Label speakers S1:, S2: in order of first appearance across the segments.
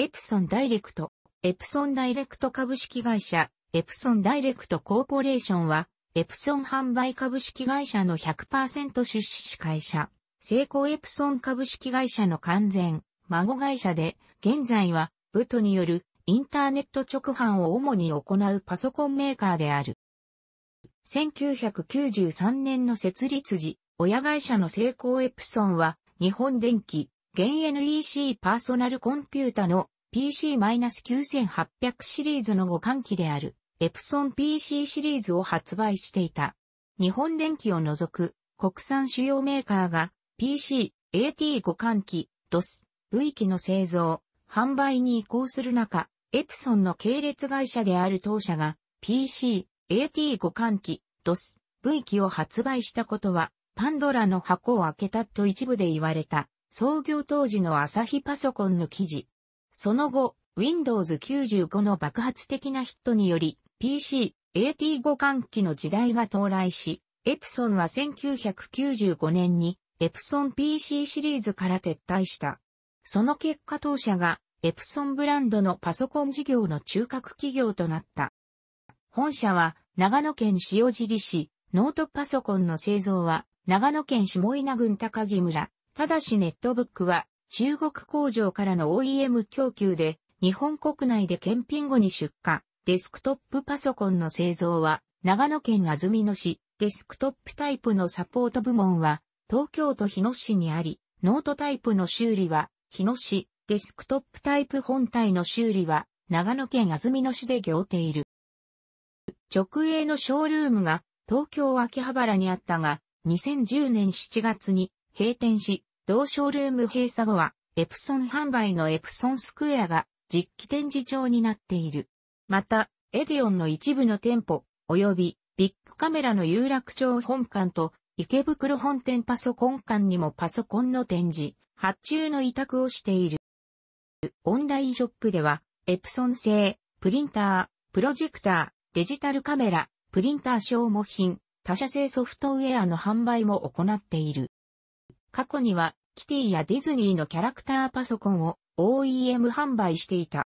S1: エプソンダイレクト、エプソンダイレクト株式会社、エプソンダイレクトコーポレーションは、エプソン販売株式会社の100%出資し会社、成功エプソン株式会社の完全、孫会社で、現在は、ブトによるインターネット直販を主に行うパソコンメーカーである。1993年の設立時、親会社の成功エプソンは、日本電機、現 NEC パーソナルコンピュータの PC-9800 シリーズの互換機であるエプソン PC シリーズを発売していた。日本電機を除く国産主要メーカーが PC、AT 互換機、DOS、V 機の製造、販売に移行する中、エプソンの系列会社である当社が PC、AT 互換機、DOS、V 機を発売したことはパンドラの箱を開けたと一部で言われた。創業当時の朝日パソコンの記事。その後、Windows 95の爆発的なヒットにより、PC、AT5 換機の時代が到来し、エプソンは1995年に、エプソン PC シリーズから撤退した。その結果当社が、エプソンブランドのパソコン事業の中核企業となった。本社は、長野県塩尻市、ノートパソコンの製造は、長野県下稲郡高木村、ただしネットブックは中国工場からの OEM 供給で日本国内で検品後に出荷。デスクトップパソコンの製造は長野県安曇野市、デスクトップタイプのサポート部門は東京都日野市にあり、ノートタイプの修理は日野市、デスクトップタイプ本体の修理は長野県安曇野市で行っている。直営のショールームが東京秋葉原にあったが、2010年7月に閉店し、同ショールーム閉鎖後は、エプソン販売のエプソンスクエアが実機展示場になっている。また、エディオンの一部の店舗、及びビッグカメラの有楽町本館と池袋本店パソコン館にもパソコンの展示、発注の委託をしている。オンラインショップでは、エプソン製、プリンター、プロジェクター、デジタルカメラ、プリンター消耗品、他社製ソフトウェアの販売も行っている。過去には、キティやディズニーのキャラクターパソコンを OEM 販売していた。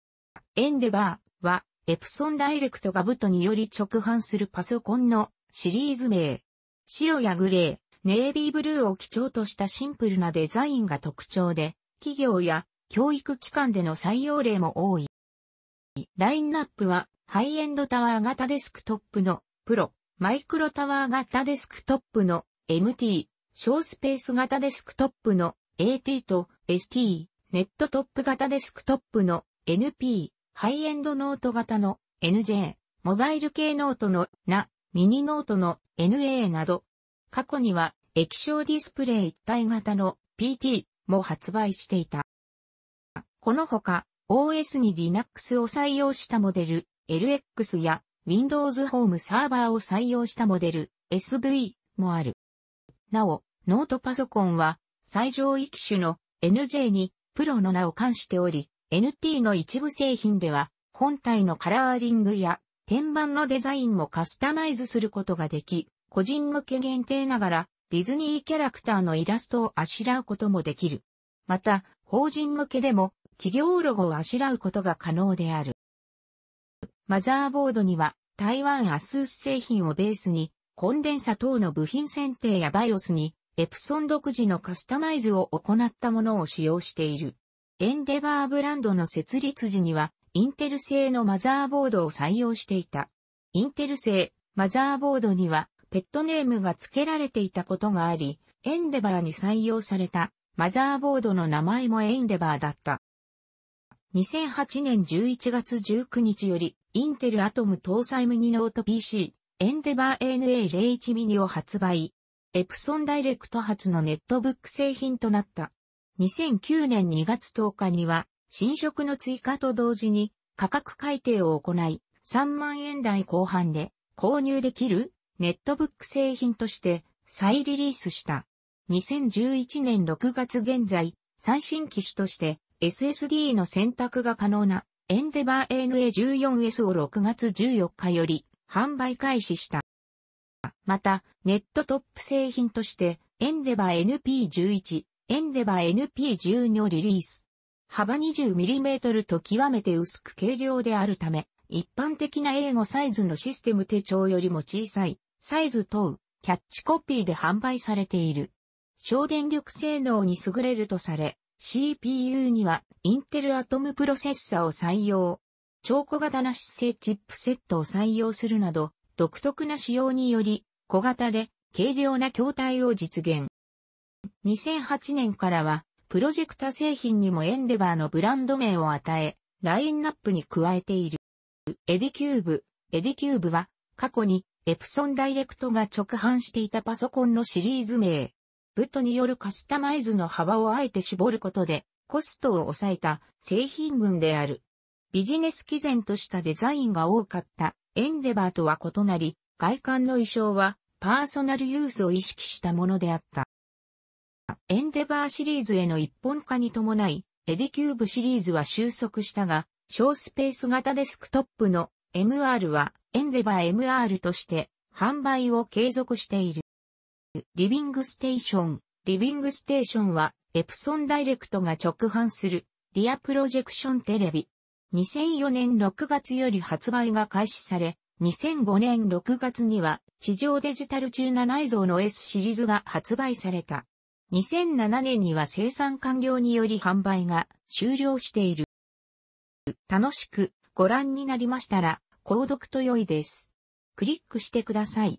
S1: エンデバーは、エプソンダイレクトがブトにより直販するパソコンのシリーズ名。白やグレー、ネイビーブルーを基調としたシンプルなデザインが特徴で、企業や教育機関での採用例も多い。ラインナップは、ハイエンドタワー型デスクトップのプロ、マイクロタワー型デスクトップの MT、小スペース型デスクトップの AT と ST、ネットトップ型デスクトップの NP、ハイエンドノート型の NJ、モバイル系ノートの NA、ミニノートの NA など、過去には液晶ディスプレイ一体型の PT も発売していた。このほか、OS に Linux を採用したモデル LX や Windows ホームサーバーを採用したモデル SV もある。なお、ノートパソコンは最上位機種の NJ にプロの名を冠しており、NT の一部製品では本体のカラーリングや天板のデザインもカスタマイズすることができ、個人向け限定ながらディズニーキャラクターのイラストをあしらうこともできる。また、法人向けでも企業ロゴをあしらうことが可能である。マザーボードには台湾アスース製品をベースにコンデンサ等の部品選定やバイオスにエプソン独自のカスタマイズを行ったものを使用している。エンデバーブランドの設立時には、インテル製のマザーボードを採用していた。インテル製、マザーボードには、ペットネームが付けられていたことがあり、エンデバーに採用された、マザーボードの名前もエンデバーだった。2008年11月19日より、インテルアトム搭載ミニノート PC、エンデバー ANA01 ミニを発売。エプソンダイレクト発のネットブック製品となった。2009年2月10日には、新色の追加と同時に価格改定を行い、3万円台後半で購入できるネットブック製品として再リリースした。2011年6月現在、最新機種として SSD の選択が可能なエンデバー ANA14S を6月14日より販売開始した。また、ネットトップ製品として、エンデバー NP11、エンデバー NP12 をリリース。幅 20mm と極めて薄く軽量であるため、一般的な英語サイズのシステム手帳よりも小さい、サイズ等、キャッチコピーで販売されている。省電力性能に優れるとされ、CPU にはインテルアトムプロセッサを採用。超小型な姿勢チップセットを採用するなど、独特な仕様により、小型で軽量な筐体を実現。2008年からは、プロジェクタ製品にもエンデバーのブランド名を与え、ラインナップに加えている。エディキューブ。エディキューブは、過去に、エプソンダイレクトが直販していたパソコンのシリーズ名。ブットによるカスタマイズの幅をあえて絞ることで、コストを抑えた製品群である。ビジネス毅然としたデザインが多かったエンデバーとは異なり、外観の意匠はパーソナルユースを意識したものであった。エンデバーシリーズへの一本化に伴い、エディキューブシリーズは収束したが、小スペース型デスクトップの MR はエンデバー MR として販売を継続している。リビングステーション。リビングステーションはエプソンダイレクトが直販するリアプロジェクションテレビ。2004年6月より発売が開始され、2005年6月には地上デジタル中7内蔵の S シリーズが発売された。2007年には生産完了により販売が終了している。楽しくご覧になりましたら、購読と良いです。クリックしてください。